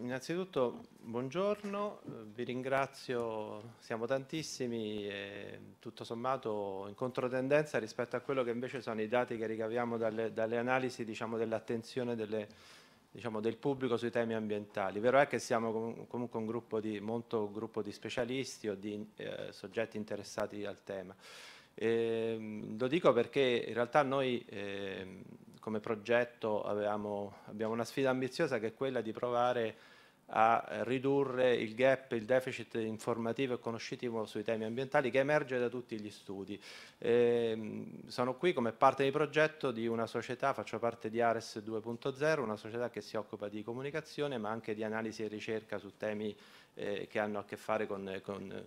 Innanzitutto buongiorno, vi ringrazio, siamo tantissimi e tutto sommato in controtendenza rispetto a quello che invece sono i dati che ricaviamo dalle, dalle analisi diciamo, dell'attenzione diciamo, del pubblico sui temi ambientali. Vero è che siamo com comunque un gruppo di, molto gruppo di specialisti o di eh, soggetti interessati al tema. E, ehm, lo dico perché in realtà noi... Eh, come progetto avevamo, abbiamo una sfida ambiziosa che è quella di provare a ridurre il gap, il deficit informativo e conoscitivo sui temi ambientali che emerge da tutti gli studi. E ehm, sono qui come parte di progetto di una società, faccio parte di Ares 2.0, una società che si occupa di comunicazione ma anche di analisi e ricerca su temi eh, che hanno a che fare con, con,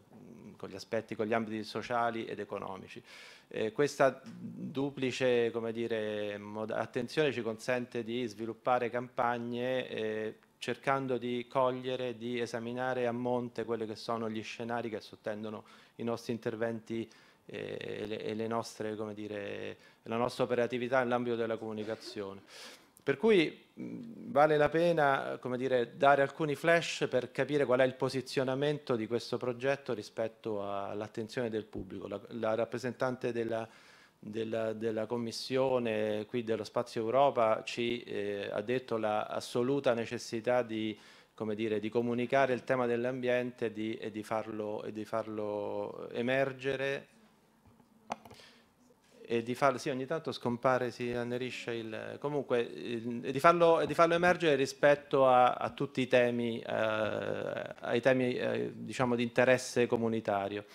con, gli aspetti, con gli ambiti sociali ed economici. Eh, questa duplice dire, attenzione ci consente di sviluppare campagne eh, cercando di cogliere, di esaminare a monte quelli che sono gli scenari che sottendono i nostri interventi eh, e, le, e le nostre, dire, la nostra operatività nell'ambito della comunicazione. Per cui vale la pena dire, dare alcuni flash per capire qual è il posizionamento di questo progetto rispetto all'attenzione del pubblico. La, la rappresentante della della, della Commissione qui dello Spazio Europa ci eh, ha detto l'assoluta la necessità di, dire, di, comunicare il tema dell'ambiente e, e di farlo emergere e di farlo, sì, ogni tanto scompare, si annerisce il... comunque, e di farlo, di farlo emergere rispetto a, a tutti i temi, eh, ai temi, eh, diciamo, di interesse comunitario.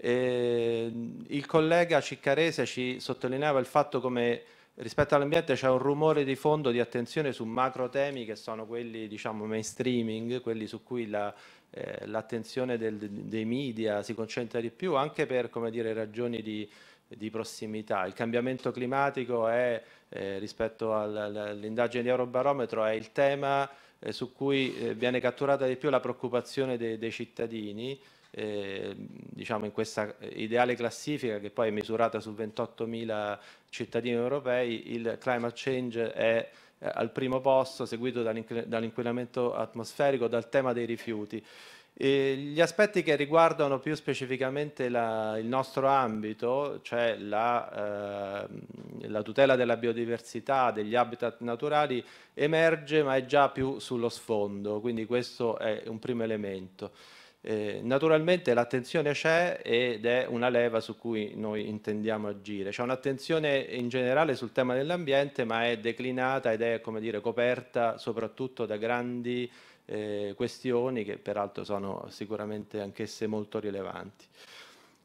Eh, il collega Ciccarese ci sottolineava il fatto come rispetto all'ambiente c'è un rumore di fondo di attenzione su macro temi che sono quelli diciamo mainstreaming, quelli su cui l'attenzione la, eh, dei media si concentra di più anche per dire, ragioni di, di, prossimità. Il cambiamento climatico è, eh, rispetto all'indagine di Eurobarometro, è il tema eh, su cui eh, viene catturata di più la preoccupazione de, dei cittadini eh, diciamo in questa ideale classifica che poi è misurata su 28.000 cittadini europei, il climate change è eh, al primo posto, seguito dall'inquinamento atmosferico, dal tema dei rifiuti. E gli aspetti che riguardano più specificamente la, il nostro ambito, cioè la, eh, la, tutela della biodiversità, degli habitat naturali, emerge ma è già più sullo sfondo, quindi questo è un primo elemento. Eh, naturalmente l'attenzione c'è ed è una leva su cui noi intendiamo agire. C'è un'attenzione in generale sul tema dell'ambiente, ma è declinata ed è dire, coperta soprattutto da grandi eh, questioni che peraltro sono sicuramente anch'esse molto rilevanti.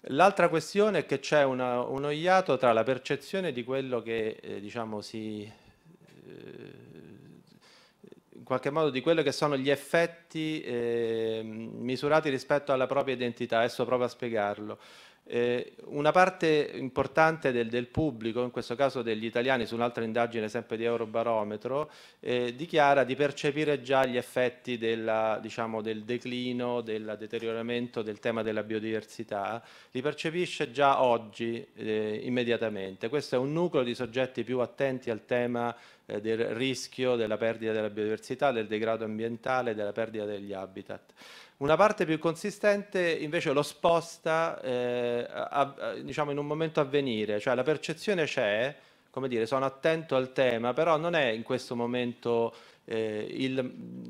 L'altra questione è che c'è uno iato tra la percezione di quello che eh, diciamo, si eh, in qualche modo di quelli che sono gli effetti eh, misurati rispetto alla propria identità, adesso provo a spiegarlo. Eh, una parte importante del, del, pubblico, in questo caso degli italiani, su un'altra indagine sempre di Eurobarometro, eh, dichiara di percepire già gli effetti della, diciamo, del declino, del deterioramento del tema della biodiversità, li percepisce già oggi eh, immediatamente. Questo è un nucleo di soggetti più attenti al tema eh, del rischio della perdita della biodiversità, del degrado ambientale, della perdita degli habitat. Una parte più consistente invece lo sposta eh, a, a, diciamo in un momento a venire, cioè la percezione c'è, come dire, sono attento al tema, però non è in questo momento eh, il,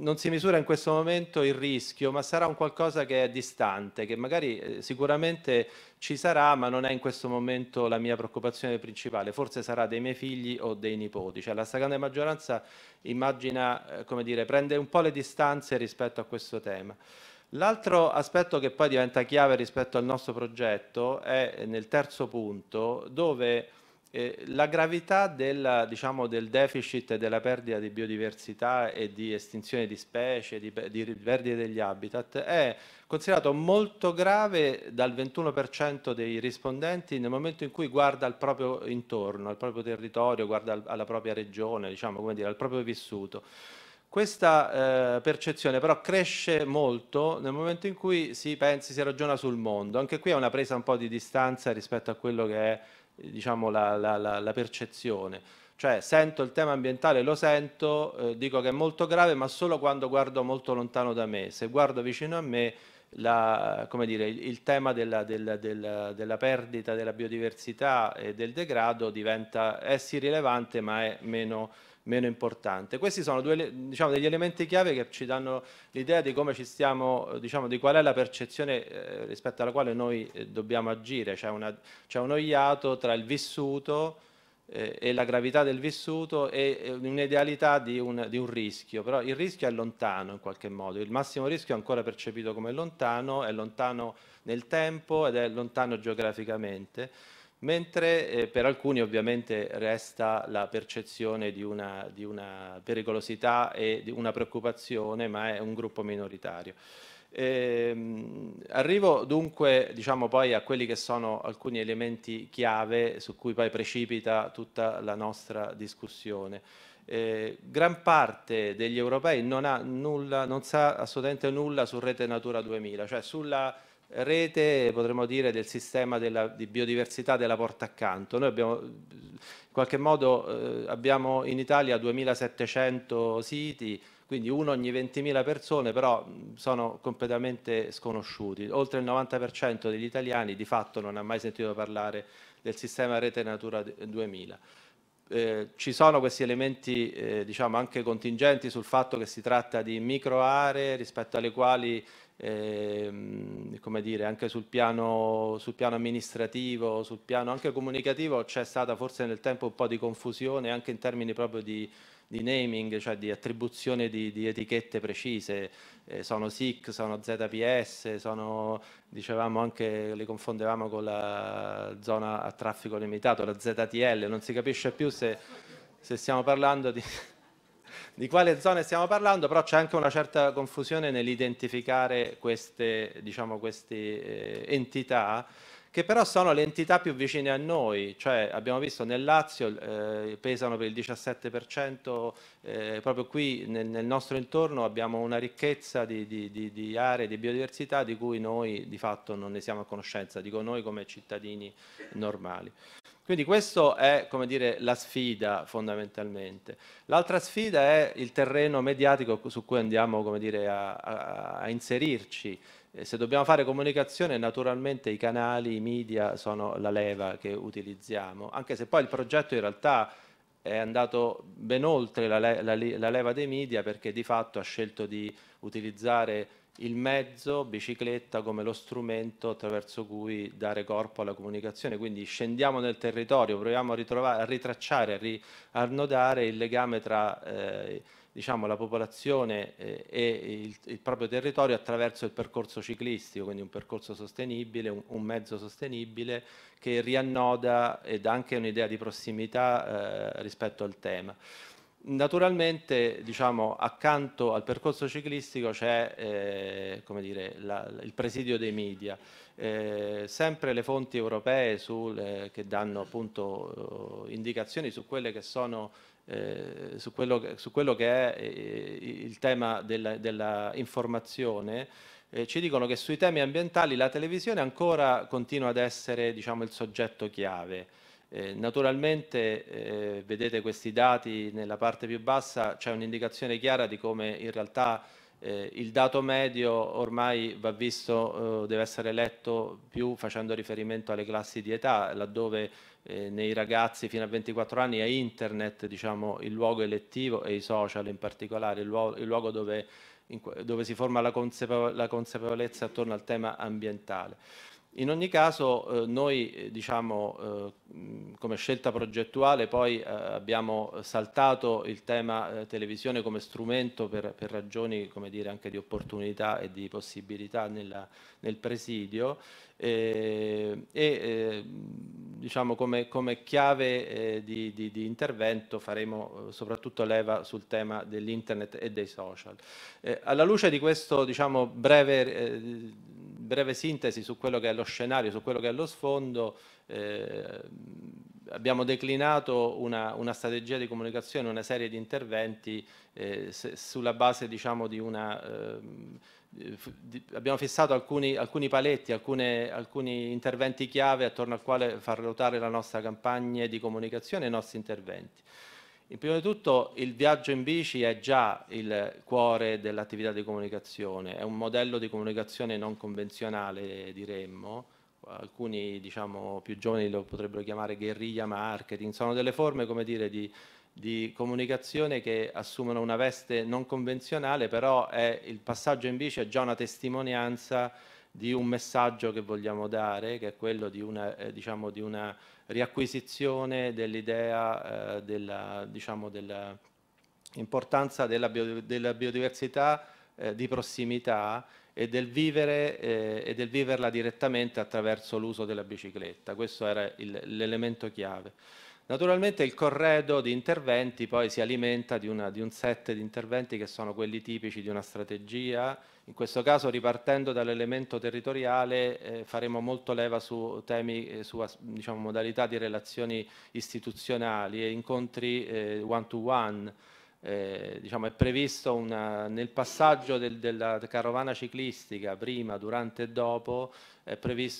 non si misura in questo momento il rischio, ma sarà un qualcosa che è distante, che magari eh, sicuramente ci sarà, ma non è in questo momento la mia preoccupazione principale, forse sarà dei miei figli o dei nipoti. Cioè, la stragrande maggioranza immagina, eh, come dire, prende un po' le distanze rispetto a questo tema. L'altro aspetto che poi diventa chiave rispetto al nostro progetto è eh, nel terzo punto, dove eh, la gravità del, diciamo, del, deficit e della perdita di biodiversità e di estinzione di specie, di, di perdita degli habitat, è considerato molto grave dal 21% dei rispondenti nel momento in cui guarda al proprio intorno, al proprio territorio, guarda al, alla propria regione, diciamo, dire, al proprio vissuto. Questa eh, percezione però cresce molto nel momento in cui si pensi, si ragiona sul mondo. Anche qui è una presa un po' di distanza rispetto a quello che è eh, diciamo, la, la, la, percezione. Cioè sento il tema ambientale, lo sento, eh, dico che è molto grave, ma solo quando guardo molto lontano da me. Se guardo vicino a me, la, dire, il, il, tema della, della, della, della, perdita della biodiversità e del degrado diventa, è sì rilevante, ma è meno meno importante. Questi sono due, diciamo, degli elementi chiave che ci danno l'idea di come ci stiamo, diciamo, di qual è la percezione eh, rispetto alla quale noi eh, dobbiamo agire. C'è, una, c'è uno iato tra il vissuto eh, e la gravità del vissuto e un'idealità di un, di un, rischio, però il rischio è lontano in qualche modo, il massimo rischio è ancora percepito come lontano, è lontano nel tempo ed è lontano geograficamente mentre eh, per alcuni ovviamente resta la percezione di una, di una, pericolosità e di una preoccupazione, ma è un gruppo minoritario. Ehm, arrivo dunque diciamo, poi a quelli che sono alcuni elementi chiave su cui poi precipita tutta la nostra discussione. Eh, gran parte degli europei non, nulla, non sa assolutamente nulla su Rete Natura 2000, cioè sulla rete, potremmo dire, del sistema della, di biodiversità della porta accanto. Noi abbiamo, in qualche modo eh, abbiamo in Italia 2700 siti, quindi uno ogni 20.000 persone, però sono completamente sconosciuti. Oltre il 90% degli italiani di fatto non ha mai sentito parlare del sistema Rete Natura 2000. Eh, ci sono questi elementi eh, diciamo anche contingenti sul fatto che si tratta di micro aree rispetto alle quali ehm, come dire, anche sul piano, sul piano, amministrativo, sul piano anche comunicativo, c'è stata forse nel tempo un po' di confusione anche in termini proprio di, di naming, cioè di attribuzione di, di etichette precise, eh, sono SIC, sono ZPS, sono, dicevamo anche, li confondevamo con la zona a traffico limitato, la ZTL, non si capisce più se, se stiamo parlando di di quale zone stiamo parlando, però c'è anche una certa confusione nell'identificare queste, diciamo, queste eh, entità che però sono le entità più vicine a noi, cioè abbiamo visto nel Lazio eh, pesano per il 17%, eh, proprio qui nel, nel, nostro intorno abbiamo una ricchezza di, di, di, di, aree, di biodiversità di cui noi di fatto non ne siamo a conoscenza, dico noi come cittadini normali. Quindi questa è dire, la sfida fondamentalmente. L'altra sfida è il terreno mediatico su cui andiamo dire, a, a, a inserirci eh, se dobbiamo fare comunicazione, naturalmente i canali, i media sono la leva che utilizziamo, anche se poi il progetto in realtà è andato ben oltre la, la, la leva dei media perché di fatto ha scelto di utilizzare il mezzo, bicicletta, come lo strumento attraverso cui dare corpo alla comunicazione. Quindi scendiamo nel territorio, proviamo a, a ritracciare, a, ri il legame tra eh, diciamo, la popolazione eh, e il, il, proprio territorio attraverso il percorso ciclistico, quindi un percorso sostenibile, un, un mezzo sostenibile che riannoda ed anche un'idea di prossimità eh, rispetto al tema. Naturalmente, diciamo, accanto al percorso ciclistico c'è eh, il presidio dei media. Eh, sempre le fonti europee sul, eh, che danno appunto, eh, indicazioni su, sono, eh, su, quello, su quello, che è eh, il tema della, della informazione ci dicono che sui temi ambientali la televisione ancora continua ad essere diciamo, il soggetto chiave. Eh, naturalmente eh, vedete questi dati nella parte più bassa, c'è un'indicazione chiara di come in realtà eh, il dato medio ormai va visto, eh, deve essere letto più facendo riferimento alle classi di età, laddove eh, nei ragazzi fino a 24 anni è internet diciamo, il luogo elettivo e i social in particolare, il luogo, il luogo dove, in, dove, si forma la, la consapevolezza attorno al tema ambientale. In ogni caso eh, noi eh, diciamo, eh, come scelta progettuale poi eh, abbiamo saltato il tema eh, televisione come strumento per, per ragioni dire, anche di opportunità e di possibilità nella, nel presidio eh, e diciamo, come, come, chiave di, di, di, intervento faremo soprattutto leva sul tema dell'internet e dei social. alla luce di questo diciamo, breve breve sintesi su quello che è lo scenario, su quello che è lo sfondo, eh, abbiamo declinato una, una, strategia di comunicazione, una serie di interventi eh, se, sulla base diciamo, di una... Ehm, di, abbiamo fissato alcuni, alcuni paletti, alcune, alcuni interventi chiave attorno al quale far ruotare la nostra campagna di comunicazione e i nostri interventi. Prima di tutto il viaggio in bici è già il cuore dell'attività di comunicazione, è un modello di comunicazione non convenzionale, diremmo, alcuni diciamo, più giovani lo potrebbero chiamare guerriglia marketing, sono delle forme come dire, di, di comunicazione che assumono una veste non convenzionale, però è, il passaggio in bici è già una testimonianza di un messaggio che vogliamo dare, che è quello di una, eh, diciamo, di una riacquisizione dell'idea eh, della, diciamo, dell'importanza della, bio, della biodiversità eh, di prossimità e del, vivere, eh, e del viverla direttamente attraverso l'uso della bicicletta. Questo era l'elemento chiave. Naturalmente il corredo di interventi poi si alimenta di, una, di, un set di interventi che sono quelli tipici di una strategia, in questo caso ripartendo dall'elemento territoriale eh, faremo molto leva su temi, eh, su diciamo, modalità di relazioni istituzionali e incontri eh, one to one eh, diciamo, è previsto una, nel passaggio del, della carovana ciclistica prima, durante e dopo,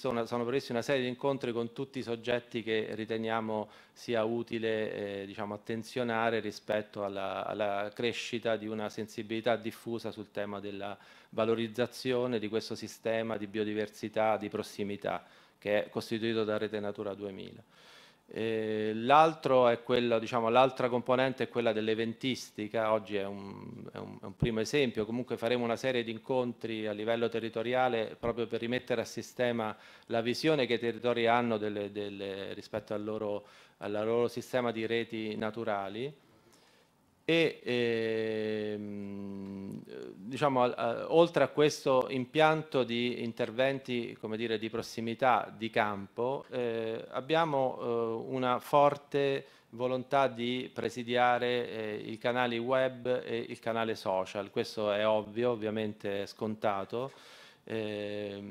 una, sono previsti una serie di incontri con tutti i soggetti che riteniamo sia utile eh, diciamo, attenzionare rispetto alla, alla, crescita di una sensibilità diffusa sul tema della valorizzazione di questo sistema di biodiversità di prossimità che è costituito da Rete Natura 2000. Eh, diciamo, l'altra diciamo, componente è quella dell'eventistica, oggi è un, è, un, è un, primo esempio, comunque faremo una serie di incontri a livello territoriale proprio per rimettere a sistema la visione che i territori hanno delle, delle, rispetto al loro, al loro, sistema di reti naturali e ehm, diciamo, oltre a questo impianto di interventi dire, di prossimità di campo eh, abbiamo eh, una forte volontà di presidiare eh, i canali web e il canale social, questo è ovvio, ovviamente è scontato, eh,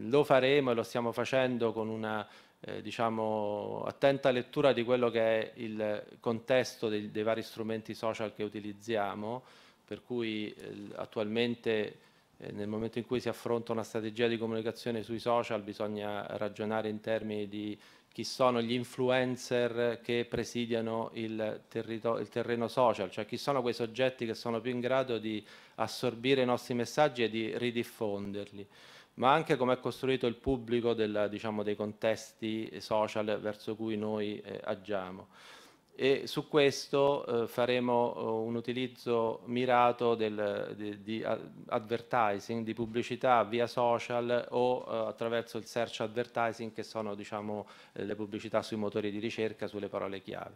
lo faremo e lo stiamo facendo con una eh, diciamo, attenta lettura di quello che è il contesto dei, dei vari strumenti social che utilizziamo, per cui eh, attualmente eh, nel momento in cui si affronta una strategia di comunicazione sui social bisogna ragionare in termini di chi sono gli influencer che presidiano il, il, terreno social, cioè chi sono quei soggetti che sono più in grado di assorbire i nostri messaggi e di ridiffonderli, ma anche come è costruito il pubblico del, diciamo, dei contesti social verso cui noi eh, agiamo e su questo eh, faremo eh, un utilizzo mirato del, di, di, advertising, di pubblicità via social o eh, attraverso il search advertising che sono diciamo, eh, le pubblicità sui motori di ricerca, sulle parole chiave.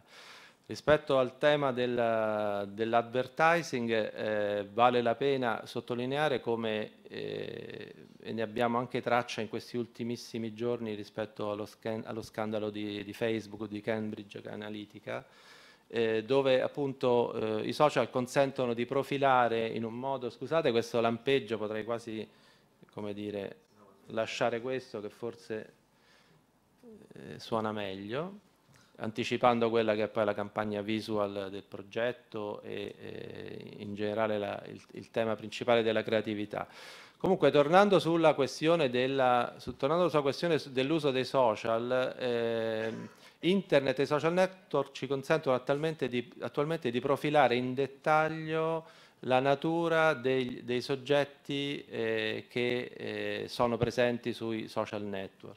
Rispetto al tema del, dell'advertising eh, vale la pena sottolineare come, eh, e ne abbiamo anche traccia in questi ultimissimi giorni rispetto allo, scan, allo scandalo di, di, Facebook, di Cambridge Analytica, eh, dove appunto eh, i social consentono di profilare in un modo, scusate questo lampeggio, potrei quasi, come dire, lasciare questo che forse eh, suona meglio anticipando quella che è poi la campagna visual del progetto e, e in generale la, il, il, tema principale della creatività. Comunque tornando sulla questione dell'uso dell dei social, eh, internet e social network ci consentono attualmente di, attualmente di profilare in dettaglio la natura dei, dei soggetti eh, che eh, sono presenti sui social network.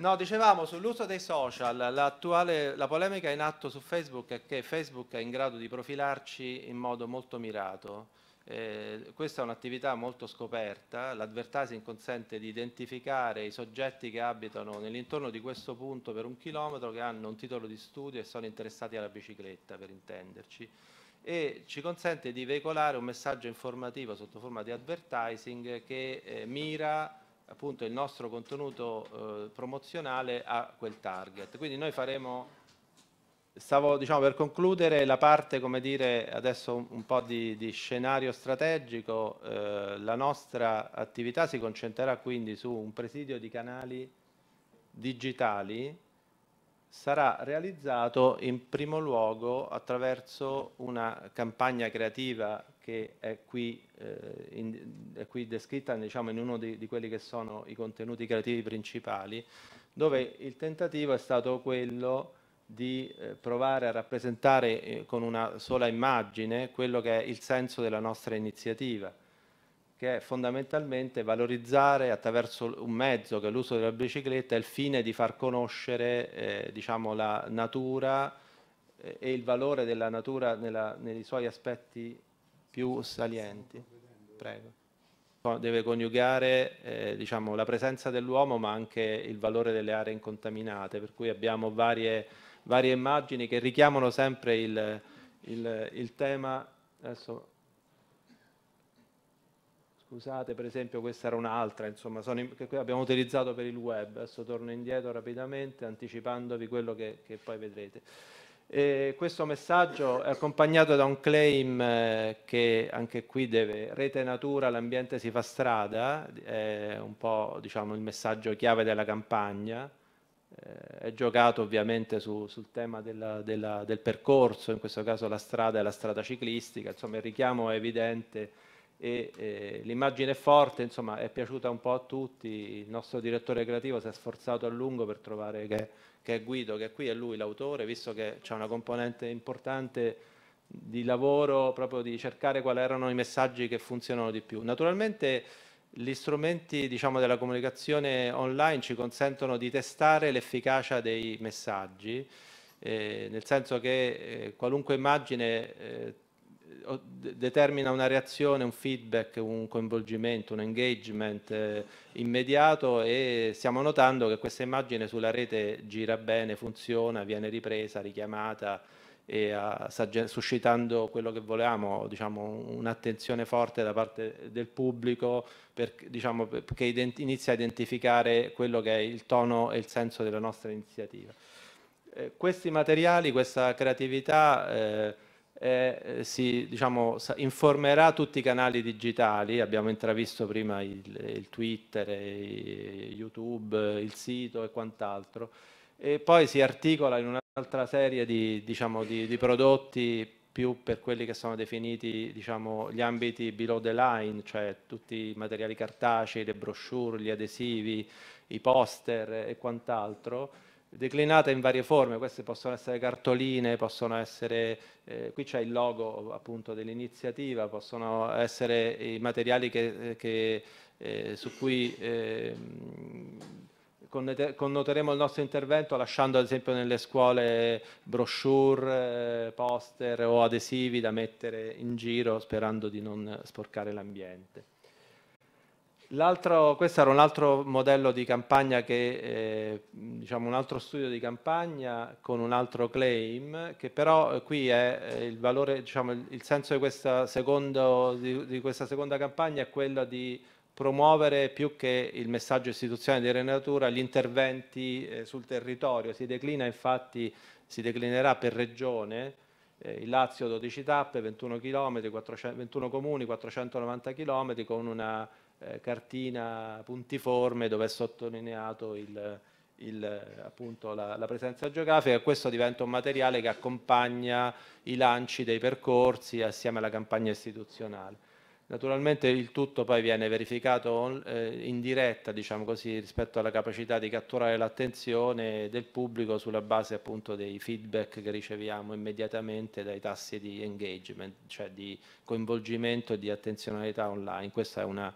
No, dicevamo sull'uso dei social, la polemica in atto su Facebook è che Facebook è in grado di profilarci in modo molto mirato. Eh, questa è un'attività molto scoperta, l'advertising consente di identificare i soggetti che abitano nell'intorno di questo punto per un chilometro, che hanno un titolo di studio e sono interessati alla bicicletta, per intenderci, e ci consente di veicolare un messaggio informativo sotto forma di advertising che eh, mira appunto il nostro contenuto eh, promozionale a quel target. Quindi noi faremo, stavo diciamo per concludere la parte, come dire, adesso un, un po' di, di, scenario strategico, eh, la nostra attività si concentrerà quindi su un presidio di canali digitali, sarà realizzato in primo luogo attraverso una campagna creativa che è qui, eh, in, è qui descritta diciamo, in uno di, di, quelli che sono i contenuti creativi principali, dove il tentativo è stato quello di eh, provare a rappresentare eh, con una sola immagine quello che è il senso della nostra iniziativa, che è fondamentalmente valorizzare attraverso un mezzo che è l'uso della bicicletta il fine di far conoscere eh, diciamo, la natura eh, e il valore della natura nella, nei suoi aspetti più salienti. Prego. Deve coniugare eh, diciamo, la presenza dell'uomo ma anche il valore delle aree incontaminate, per cui abbiamo varie, varie immagini che richiamano sempre il, il, il tema. Adesso, scusate, per esempio questa era un'altra, insomma, in, che abbiamo utilizzato per il web. Adesso torno indietro rapidamente anticipandovi quello che, che poi vedrete. Eh, questo messaggio è accompagnato da un claim eh, che anche qui deve rete natura, l'ambiente si fa strada, è un po' diciamo, il messaggio chiave della campagna, eh, è giocato ovviamente su, sul tema della, della, del percorso, in questo caso la strada e la strada ciclistica, insomma il richiamo è evidente e eh, l'immagine è forte, insomma è piaciuta un po' a tutti, il nostro direttore creativo si è sforzato a lungo per trovare che, che è Guido, che è qui è lui l'autore, visto che c'è una componente importante di lavoro, proprio di cercare quali erano i messaggi che funzionano di più. Naturalmente gli strumenti diciamo, della comunicazione online ci consentono di testare l'efficacia dei messaggi, eh, nel senso che eh, qualunque immagine eh, determina una reazione, un feedback, un coinvolgimento, un engagement eh, immediato e stiamo notando che questa immagine sulla rete gira bene, funziona, viene ripresa, richiamata e ah, a, suscitando quello che volevamo, diciamo, un'attenzione forte da parte del pubblico per, diciamo, perché inizia a identificare quello che è il tono e il senso della nostra iniziativa. Eh, questi materiali, questa creatività eh, eh, eh, si diciamo, informerà tutti i canali digitali, abbiamo intravisto prima il, il Twitter, il YouTube, il sito e quant'altro, e poi si articola in un'altra serie di, diciamo, di, di, prodotti più per quelli che sono definiti diciamo, gli ambiti below the line, cioè tutti i materiali cartacei, le brochure, gli adesivi, i poster e quant'altro declinata in varie forme, queste possono essere cartoline, possono essere, eh, qui c'è il logo appunto dell'iniziativa, possono essere i materiali che, eh, che, eh, su cui eh, connoteremo il nostro intervento lasciando ad esempio nelle scuole brochure, eh, poster o adesivi da mettere in giro sperando di non sporcare l'ambiente questo era un altro modello di campagna, che, eh, diciamo un altro studio di campagna con un altro claim, che però eh, qui è eh, il valore, diciamo, il, il, senso di questa, secondo, di, di questa, seconda campagna è quello di promuovere più che il messaggio istituzionale di Renatura gli interventi eh, sul territorio. Si declina infatti, si declinerà per regione, il Lazio 12 tappe, 21 km, 400, 21 comuni, 490 km con una eh, cartina puntiforme dove è sottolineato il, il, appunto, la, la, presenza geografica e questo diventa un materiale che accompagna i lanci dei percorsi assieme alla campagna istituzionale. Naturalmente il tutto poi viene verificato eh, in diretta, diciamo così, rispetto alla capacità di catturare l'attenzione del pubblico sulla base appunto dei feedback che riceviamo immediatamente dai tassi di engagement, cioè di coinvolgimento e di attenzionalità online. Questa è una,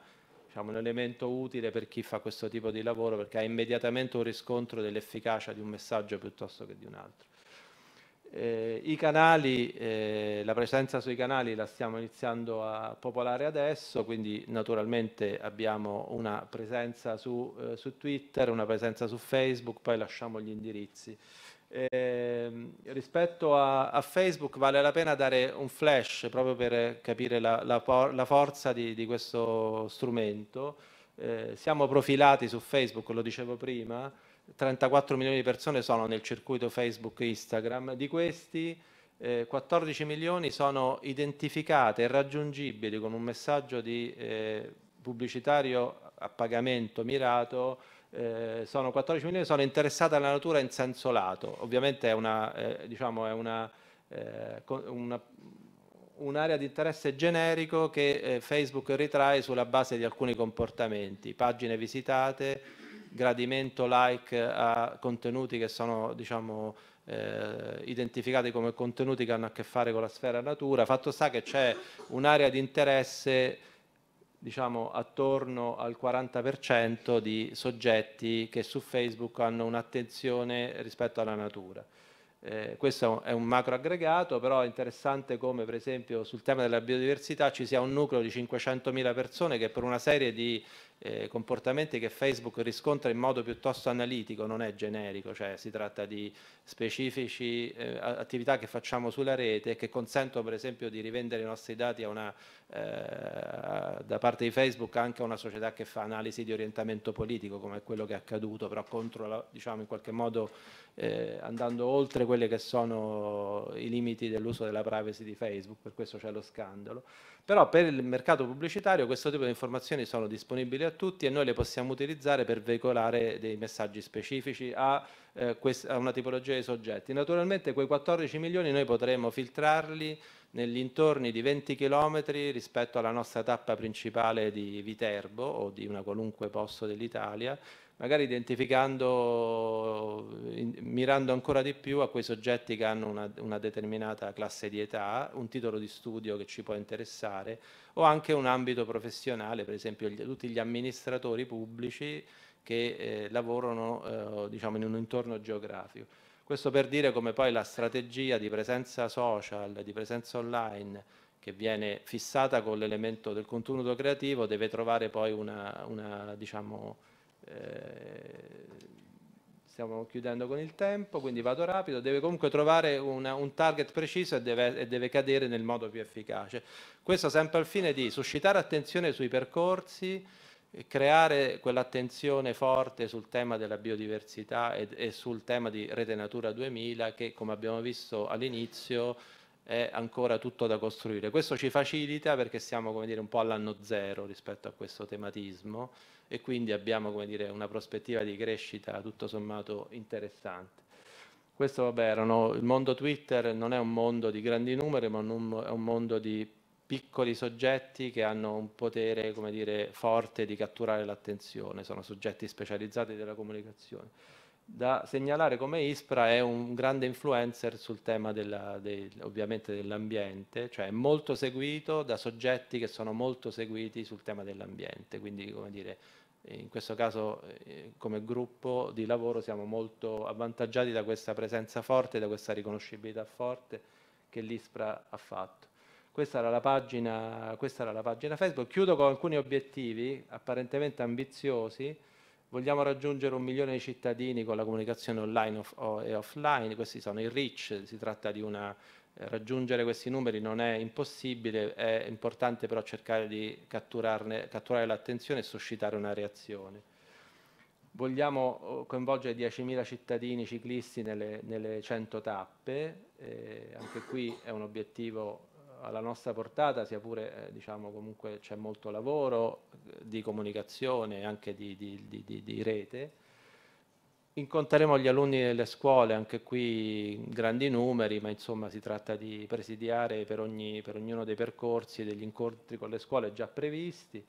diciamo, un elemento utile per chi fa questo tipo di lavoro perché ha immediatamente un riscontro dell'efficacia di un messaggio piuttosto che di un altro. Eh, I canali, eh, la presenza sui canali la stiamo iniziando a popolare adesso, quindi naturalmente abbiamo una presenza su, eh, su Twitter, una presenza su Facebook, poi lasciamo gli indirizzi. Eh, rispetto a, a, Facebook vale la pena dare un flash proprio per capire la, la, la forza di, di, questo strumento. Eh, siamo profilati su Facebook, lo dicevo prima, 34 milioni di persone sono nel circuito Facebook e Instagram, di questi eh, 14 milioni sono identificate e raggiungibili con un messaggio di, eh, pubblicitario a pagamento mirato eh, sono 14 milioni, sono interessate alla natura in senso lato. Ovviamente è una, eh, diciamo è una, eh, una un'area di interesse generico che eh, Facebook ritrae sulla base di alcuni comportamenti, pagine visitate, gradimento, like a contenuti che sono diciamo, eh, identificati come contenuti che hanno a che fare con la sfera natura. Fatto sta che c'è un'area di interesse diciamo, attorno al 40% di soggetti che su Facebook hanno un'attenzione rispetto alla natura. Eh, questo è un macro aggregato, però è interessante come per esempio sul tema della biodiversità ci sia un nucleo di 500.000 persone che per una serie di eh, comportamenti che Facebook riscontra in modo piuttosto analitico, non è generico, cioè si tratta di specifici eh, attività che facciamo sulla rete e che consentono per esempio di rivendere i nostri dati una, eh, da parte di Facebook anche a una società che fa analisi di orientamento politico come quello che è accaduto, però contro la, diciamo in qualche modo eh, andando oltre quelli che sono i limiti dell'uso della privacy di Facebook, per questo c'è lo scandalo. Però per il mercato pubblicitario questo tipo di informazioni sono disponibili a tutti e noi le possiamo utilizzare per veicolare dei messaggi specifici a, eh, a una tipologia di soggetti. Naturalmente quei 14 milioni noi potremo filtrarli negli intorni di 20 km rispetto alla nostra tappa principale di Viterbo o di una qualunque posto dell'Italia magari identificando, mirando ancora di più a quei soggetti che hanno una, una, determinata classe di età, un titolo di studio che ci può interessare o anche un ambito professionale, per esempio gli, tutti gli amministratori pubblici che eh, lavorano eh, diciamo, in un intorno geografico. Questo per dire come poi la strategia di presenza social, di presenza online, che viene fissata con l'elemento del contenuto creativo, deve trovare poi una, una diciamo, eh, stiamo chiudendo con il tempo, quindi vado rapido, deve comunque trovare una, un target preciso e deve, e deve, cadere nel modo più efficace. Questo sempre al fine di suscitare attenzione sui percorsi, creare quell'attenzione forte sul tema della biodiversità e, e sul tema di Rete Natura 2000 che come abbiamo visto all'inizio è ancora tutto da costruire. Questo ci facilita perché siamo come dire, un po' all'anno zero rispetto a questo tematismo e quindi abbiamo dire, una prospettiva di crescita tutto sommato interessante. Questo vabbè, erano, il mondo Twitter non è un mondo di grandi numeri, ma un, è un mondo di piccoli soggetti che hanno un potere dire, forte di catturare l'attenzione, sono soggetti specializzati della comunicazione da segnalare come Ispra è un grande influencer sul tema della, del, ovviamente dell'ambiente, cioè è molto seguito da soggetti che sono molto seguiti sul tema dell'ambiente, quindi come dire in questo caso eh, come gruppo di lavoro siamo molto avvantaggiati da questa presenza forte, da questa riconoscibilità forte che l'ISPRA ha fatto. Questa era la pagina, era la pagina Facebook. Chiudo con alcuni obiettivi apparentemente ambiziosi. Vogliamo raggiungere un milione di cittadini con la comunicazione online e offline, questi sono i reach, si tratta di una raggiungere questi numeri non è impossibile, è importante però cercare di catturare l'attenzione e suscitare una reazione. Vogliamo eh, coinvolgere 10.000 cittadini ciclisti nelle, nelle 100 tappe, eh, anche qui è un obiettivo eh, alla nostra portata, sia pure eh, diciamo comunque c'è molto lavoro eh, di comunicazione e anche di, di, di, di rete. Incontreremo gli alunni delle scuole, anche qui in grandi numeri, ma insomma si tratta di presidiare per, ogni, per ognuno dei percorsi e degli incontri con le scuole già previsti.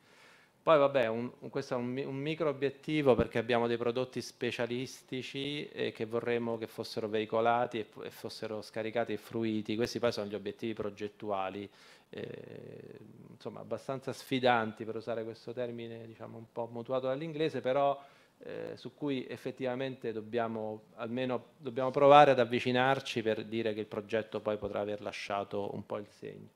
Poi vabbè, un, un, questo è un, un, micro obiettivo perché abbiamo dei prodotti specialistici e che vorremmo che fossero veicolati e, e, fossero scaricati e fruiti. Questi poi sono gli obiettivi progettuali, eh, insomma abbastanza sfidanti per usare questo termine diciamo un po' mutuato dall'inglese, però eh, su cui effettivamente dobbiamo, almeno, dobbiamo provare ad avvicinarci per dire che il progetto poi potrà aver lasciato un po' il segno.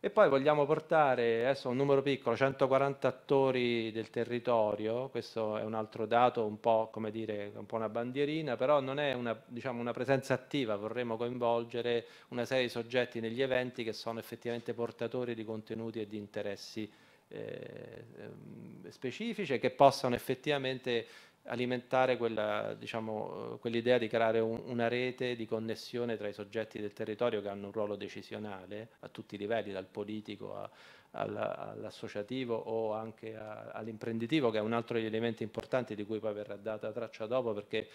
E poi vogliamo portare, adesso un numero piccolo, 140 attori del territorio, questo è un altro dato, un po' come dire, un po' una bandierina, però non è una, diciamo, una presenza attiva, vorremmo coinvolgere una serie di soggetti negli eventi che sono effettivamente portatori di contenuti e di interessi eh, ehm, specifiche che possano effettivamente alimentare quella, diciamo, eh, quell'idea di creare un, una rete di connessione tra i soggetti del territorio che hanno un ruolo decisionale a tutti i livelli, dal politico a, all'associativo o anche all'imprenditivo, che è un altro degli elementi importanti di cui poi verrà data traccia dopo, perché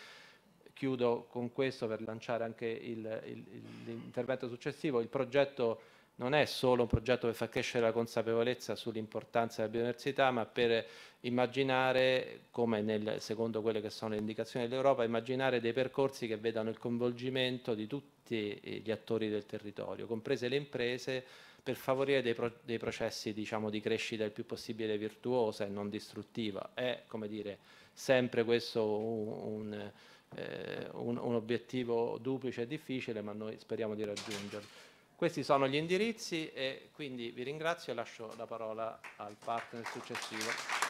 chiudo con questo per lanciare anche l'intervento successivo. Il progetto non è solo un progetto per far crescere la consapevolezza sull'importanza della biodiversità, ma per immaginare, come nel, secondo quelle che sono le indicazioni dell'Europa, immaginare dei percorsi che vedano il coinvolgimento di tutti gli attori del territorio, comprese le imprese, per favorire dei, pro, dei processi diciamo, di crescita il più possibile virtuosa e non distruttiva. È, come dire, sempre questo un, un, eh, un, un obiettivo duplice e difficile, ma noi speriamo di raggiungerlo. Questi sono gli indirizzi e quindi vi ringrazio e lascio la parola al partner successivo.